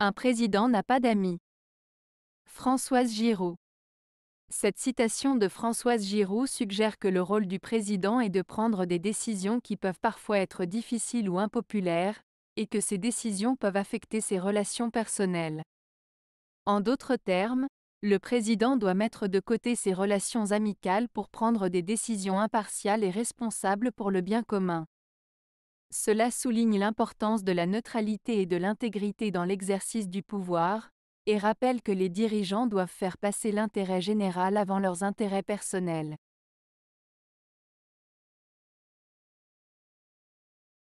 Un président n'a pas d'amis. Françoise Giroud Cette citation de Françoise Giroud suggère que le rôle du président est de prendre des décisions qui peuvent parfois être difficiles ou impopulaires, et que ces décisions peuvent affecter ses relations personnelles. En d'autres termes, le président doit mettre de côté ses relations amicales pour prendre des décisions impartiales et responsables pour le bien commun. Cela souligne l'importance de la neutralité et de l'intégrité dans l'exercice du pouvoir, et rappelle que les dirigeants doivent faire passer l'intérêt général avant leurs intérêts personnels.